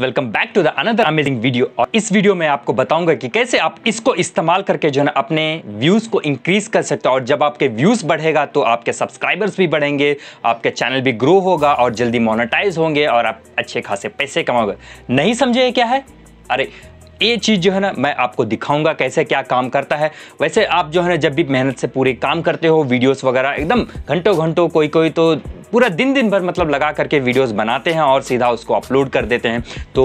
welcome back to the another amazing video और इस video में आपको बताऊंगा कि कैसे आप इसको इस्तेमाल करके जो है अपने व्यूज को इंक्रीज कर सकते हो और जब आपके व्यूज बढ़ेगा तो आपके सब्सक्राइबर्स भी बढ़ेंगे आपके चैनल भी ग्रो होगा और जल्दी मोनेटाइज होंगे और आप अच्छे खासे पैसे कमाओगे नहीं समझे क्या है अरे ये चीज़ जो है ना मैं आपको दिखाऊंगा कैसे क्या काम करता है वैसे आप जो है ना जब भी मेहनत से पूरे काम करते हो वीडियोस वगैरह एकदम घंटों घंटों कोई कोई तो पूरा दिन दिन भर मतलब लगा करके वीडियोस बनाते हैं और सीधा उसको अपलोड कर देते हैं तो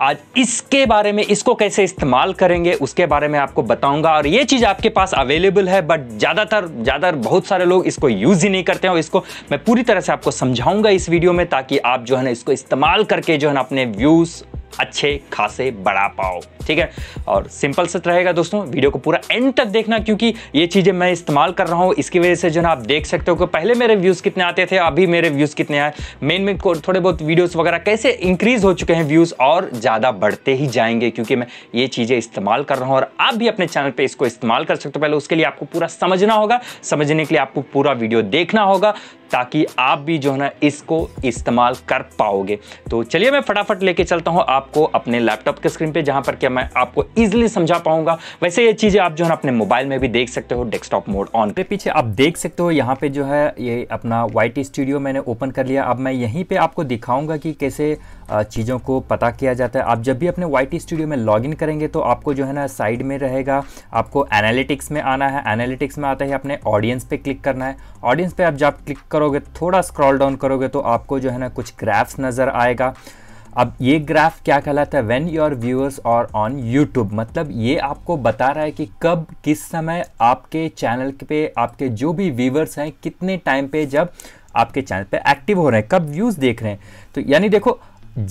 आज इसके बारे में इसको कैसे इस्तेमाल करेंगे उसके बारे में आपको बताऊंगा और ये चीज़ आपके पास अवेलेबल है बट ज़्यादातर ज़्यादातर बहुत सारे लोग इसको यूज़ ही नहीं करते हैं और इसको मैं पूरी तरह से आपको समझाऊंगा इस वीडियो में ताकि आप जो है ना इसको इस्तेमाल करके जो है ना अपने व्यूज़ अच्छे खासे बड़ा पाओ ठीक है और सिंपल सच रहेगा दोस्तों वीडियो को पूरा एंड तक देखना क्योंकि ये चीज़ें मैं इस्तेमाल कर रहा हूँ इसकी वजह से जो है आप देख सकते हो कि पहले मेरे व्यूज़ कितने आते थे अभी मेरे व्यूज़ कितने आए मेन मेन थोड़े बहुत वीडियोज़ वगैरह कैसे इंक्रीज़ हो चुके हैं व्यूज़ और ज़्यादा बढ़ते ही जाएंगे क्योंकि मैं ये चीज़ें इस्तेमाल कर रहा हूँ और आप भी अपने चैनल पर इसको इस्तेमाल कर सकते हो पहले उसके लिए आपको पूरा समझना होगा समझने के लिए आपको पूरा वीडियो देखना होगा ताकि आप भी जो है ना इसको इस्तेमाल कर पाओगे तो चलिए मैं फटाफट लेके चलता हूँ आपको अपने लैपटॉप के स्क्रीन पे जहाँ पर क्या मैं आपको ईजिली समझा पाऊंगा वैसे ये चीज़ें आप जो है ना अपने मोबाइल में भी देख सकते हो डेस्कटॉप मोड ऑन के पीछे आप देख सकते हो यहाँ पे जो है ये अपना वाइट स्टूडियो मैंने ओपन कर लिया अब मैं यहीं पर आपको दिखाऊँगा कि कैसे चीज़ों को पता किया जाता है आप जब भी अपने वाइट स्टूडियो में लॉगिन करेंगे तो आपको जो है ना साइड में रहेगा आपको एनालिटिक्स में आना है एनालिटिक्स में आता है अपने ऑडियंस पे क्लिक करना है ऑडियंस पे आप जब क्लिक करो करोगे थोड़ा स्क्रॉल डाउन करोगे तो आपको जो है ना कुछ ग्राफ्स नज़र आएगा अब ये ग्राफ क्या कहलाता है when your viewers are on YouTube मतलब ये आपको बता रहा है कि कब किस समय आपके चैनल पे आपके जो भी व्यूअर्स हैं कितने टाइम पे जब आपके चैनल पे एक्टिव हो रहे हैं कब व्यूज़ देख रहे हैं तो यानी देखो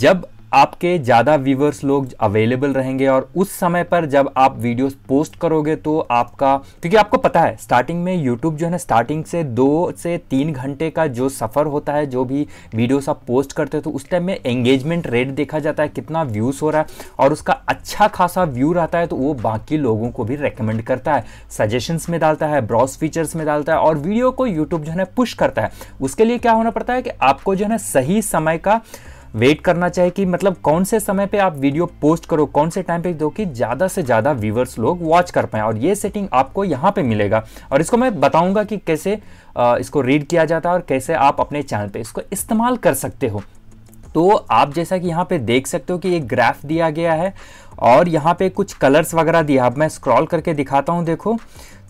जब आपके ज़्यादा व्यूवर्स लोग अवेलेबल रहेंगे और उस समय पर जब आप वीडियोस पोस्ट करोगे तो आपका क्योंकि आपको पता है स्टार्टिंग में यूट्यूब जो है ना स्टार्टिंग से दो से तीन घंटे का जो सफ़र होता है जो भी वीडियोस आप पोस्ट करते हो तो उस टाइम में एंगेजमेंट रेट देखा जाता है कितना व्यूज़ हो रहा है और उसका अच्छा खासा व्यू रहता है तो वो बाकी लोगों को भी रिकमेंड करता है सजेशंस में डालता है ब्रॉस फीचर्स में डालता है और वीडियो को यूट्यूब जो है ना पुश करता है उसके लिए क्या होना पड़ता है कि आपको जो है ना सही समय का वेट करना चाहिए कि मतलब कौन से समय पे आप वीडियो पोस्ट करो कौन से टाइम पे दो कि ज़्यादा से ज़्यादा व्यूवर्स लोग वॉच कर पाएँ और ये सेटिंग आपको यहाँ पे मिलेगा और इसको मैं बताऊँगा कि कैसे इसको रीड किया जाता है और कैसे आप अपने चैनल पर इसको इस्तेमाल कर सकते हो तो आप जैसा कि यहाँ पे देख सकते हो कि एक ग्राफ दिया गया है और यहाँ पे कुछ कलर्स वगैरह दिया अब मैं स्क्रॉल करके दिखाता हूँ देखो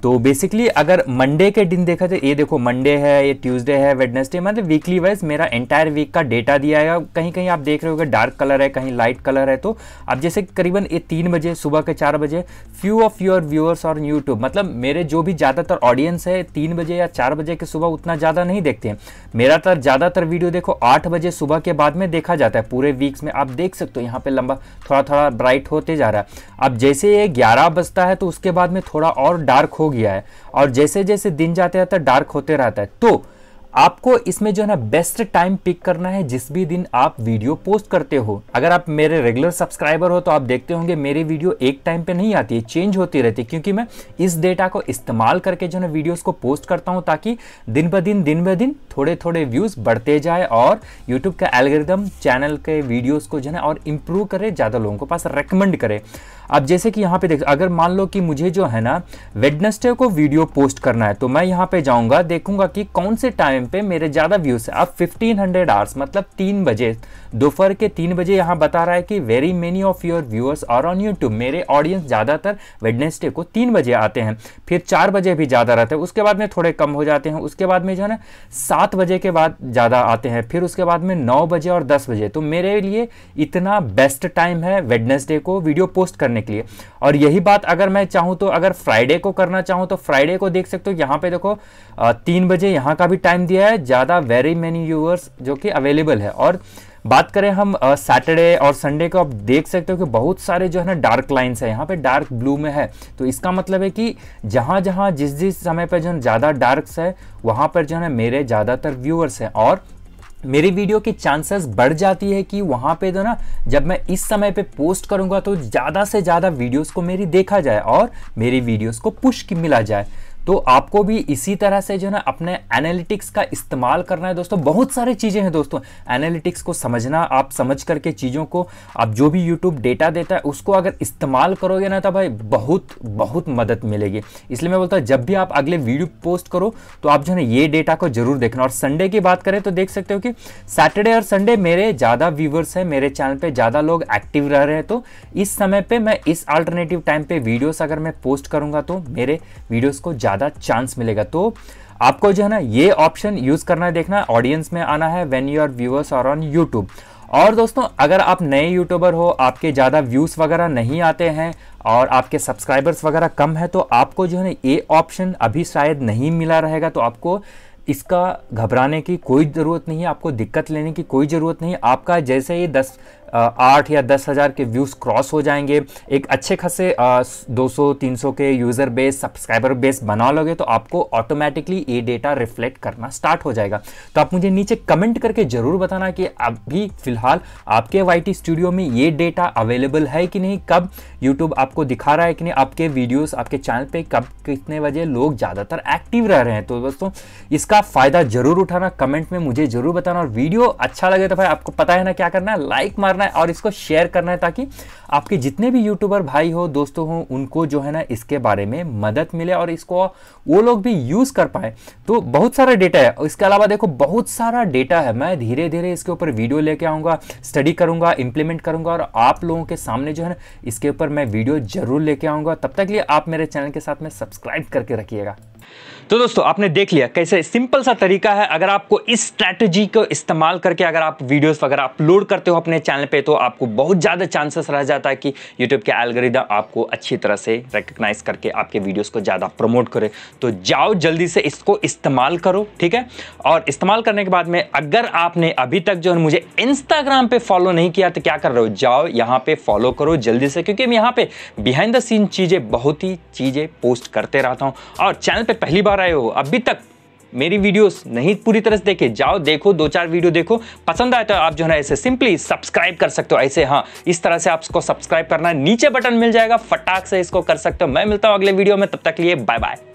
तो बेसिकली अगर मंडे के दिन देखा जाए ये देखो मंडे है ये ट्यूसडे है वेडनेसडे मतलब वीकली वाइज मेरा एंटायर वीक का डेटा दिया है कहीं कहीं आप देख रहे हो डार्क कलर है कहीं लाइट कलर है तो अब जैसे करीबन ये तीन बजे सुबह के चार बजे few of your viewers are YouTube मतलब मेरे जो भी ज़्यादातर ऑडियंस है तीन बजे या चार बजे के सुबह उतना ज़्यादा नहीं देखते हैं मेरा तर ज़्यादातर वीडियो देखो आठ बजे सुबह के बाद में देखा जाता है पूरे वीक्स में आप देख सकते हो यहाँ पर लंबा थोड़ा थोड़ा ब्राइट होते जा रहा है अब जैसे ये ग्यारह बजता है तो उसके बाद में थोड़ा और डार्क होगा गया है और जैसे जैसे दिन जाते जाते डार्क होते रहता है तो आपको इसमें जो है ना बेस्ट टाइम पिक करना है जिस भी दिन आप वीडियो पोस्ट करते हो अगर आप मेरे रेगुलर सब्सक्राइबर हो तो आप देखते होंगे मेरी वीडियो एक टाइम पे नहीं आती है चेंज होती रहती है क्योंकि मैं इस डेटा को इस्तेमाल करके जो है ना वीडियोस को पोस्ट करता हूँ ताकि दिन ब दिन दिन ब दिन थोड़े थोड़े व्यूज़ बढ़ते जाए और यूट्यूब का एलगरिदम चैनल के वीडियोज़ को जो है और इम्प्रूव करे ज़्यादा लोगों के पास रिकमेंड करे अब जैसे कि यहाँ पे देख अगर मान लो कि मुझे जो है ना वेडनेसडे को वीडियो पोस्ट करना है तो मैं यहाँ पे जाऊँगा देखूंगा कि कौन से टाइम पे मेरे ज़्यादा व्यूज़ है अब 1500 हंड्रेड आवर्स मतलब तीन बजे दोपहर के तीन बजे यहाँ बता रहा है कि very many of your viewers are on YouTube मेरे ऑडियंस ज़्यादातर वेडनेसडे को तीन बजे आते हैं फिर चार बजे भी ज़्यादा रहते हैं उसके बाद में थोड़े कम हो जाते हैं उसके बाद में जो है ना सात बजे के बाद ज़्यादा आते हैं फिर उसके बाद में नौ बजे और दस बजे तो मेरे लिए इतना बेस्ट टाइम है वेडनेसडे को वीडियो पोस्ट करने करने के लिए और यही बात अगर मैं चाहूँ तो अगर फ्राइडे को करना चाहूँ तो फ्राइडे को देख सकते हो यहाँ पे देखो तीन बजे यहाँ का भी टाइम दिया है ज़्यादा वेरी मेनी व्यूअर्स जो कि अवेलेबल है और बात करें हम सैटरडे और संडे को आप देख सकते हो कि बहुत सारे जो है ना डार्क लाइंस है यहाँ पे डार्क ब्लू में है तो इसका मतलब है कि जहाँ जहाँ जिस जिस समय पर जो है ज़्यादा डार्क्स है वहाँ पर जो है मेरे ज़्यादातर व्यूअर्स हैं और मेरी वीडियो की चांसेस बढ़ जाती है कि वहाँ पे तो ना जब मैं इस समय पे पोस्ट करूँगा तो ज़्यादा से ज़्यादा वीडियोस को मेरी देखा जाए और मेरी वीडियोस को पुश की मिला जाए तो आपको भी इसी तरह से जो है ना अपने एनालिटिक्स का इस्तेमाल करना है दोस्तों बहुत सारी चीज़ें हैं दोस्तों एनालिटिक्स को समझना आप समझ करके चीज़ों को आप जो भी यूट्यूब डेटा देता है उसको अगर इस्तेमाल करोगे ना तो भाई बहुत बहुत मदद मिलेगी इसलिए मैं बोलता हूँ जब भी आप अगले वीडियो पोस्ट करो तो आप जो है ना ये डेटा को जरूर देखना और संडे की बात करें तो देख सकते हो कि सैटरडे और संडे मेरे ज़्यादा व्यूवर्स हैं मेरे चैनल पर ज़्यादा लोग एक्टिव रह रहे हैं तो इस समय पर मैं इस अल्टरनेटिव टाइम पर वीडियोस अगर मैं पोस्ट करूँगा तो मेरे वीडियोज़ को ज़्यादा चांस मिलेगा तो आपको जो है ना ये ऑप्शन यूज़ करना है देखना ऑडियंस में आना है when your viewers are on YouTube और दोस्तों अगर आप नए यूट्यूबर हो आपके ज़्यादा व्यूज़ वगैरह नहीं आते हैं और आपके सब्सक्राइबर्स वगैरह कम है तो आपको जो है ना ये ऑप्शन अभी शायद नहीं मिला रहेगा तो आपको इसका घबराने की कोई ज़रूरत नहीं है आपको दिक्कत लेने की कोई ज़रूरत नहीं आपका जैसे ही दस आठ या दस हज़ार के व्यूज़ क्रॉस हो जाएंगे एक अच्छे खासे दो सौ तीन सौ के यूज़र बेस सब्सक्राइबर बेस बना लोगे तो आपको ऑटोमेटिकली ये डेटा रिफ्लेक्ट करना स्टार्ट हो जाएगा तो आप मुझे नीचे कमेंट करके ज़रूर बताना कि अभी फ़िलहाल आपके वाई स्टूडियो में ये डेटा अवेलेबल है कि नहीं कब यूट्यूब आपको दिखा रहा है कि नहीं आपके वीडियोज़ आपके चैनल पर कब कितने बजे लोग ज़्यादातर एक्टिव रह रहे हैं तो दोस्तों इसका फ़ायदा ज़रूर उठाना कमेंट में मुझे ज़रूर बताना और वीडियो अच्छा लगे तो भाई आपको पता है ना क्या करना है लाइक मारना करना है और इसको शेयर करना है ताकि आपके जितने भी यूट्यूबर भाई हो दोस्तों हो उनको जो है ना इसके बारे में मदद मिले और इसको वो लोग भी यूज़ कर पाए तो बहुत सारा डेटा है इसके अलावा देखो बहुत सारा डेटा है मैं धीरे धीरे इसके ऊपर वीडियो लेके आऊँगा स्टडी करूँगा इंप्लीमेंट करूँगा और आप लोगों के सामने जो है ना इसके ऊपर मैं वीडियो ज़रूर लेके आऊँगा तब तक लिए आप मेरे चैनल के साथ में सब्सक्राइब करके रखिएगा तो दोस्तों आपने देख लिया कैसे सिंपल सा तरीका है अगर आपको इस स्ट्रैटेजी को इस्तेमाल करके अगर आप वीडियोस वगैरह अपलोड करते हो अपने चैनल पे तो आपको बहुत ज़्यादा चांसेस रह जाता है कि यूट्यूब के एल्गोरिदम आपको अच्छी तरह से रिकग्नाइज करके आपके वीडियोस को ज़्यादा प्रमोट करे तो जाओ जल्दी से इसको इस्तेमाल करो ठीक है और इस्तेमाल करने के बाद में अगर आपने अभी तक जो है मुझे इंस्टाग्राम पर फॉलो नहीं किया तो क्या कर रहे हो जाओ यहाँ पे फॉलो करो जल्दी से क्योंकि मैं यहाँ पे बिहाइंड द सीन चीज़ें बहुत ही चीज़ें पोस्ट करते रहता हूँ और चैनल पर पहली बार रहे हो अभी तक मेरी वीडियोस नहीं पूरी तरह से देखे जाओ देखो दो चार वीडियो देखो पसंद आए तो आप जो है ना ऐसे सिंपली सब्सक्राइब कर सकते हो ऐसे हाँ इस तरह से आपको सब्सक्राइब करना नीचे बटन मिल जाएगा फटाक से इसको कर सकते हो मैं मिलता हूँ अगले वीडियो में तब तक लिए बाय बाय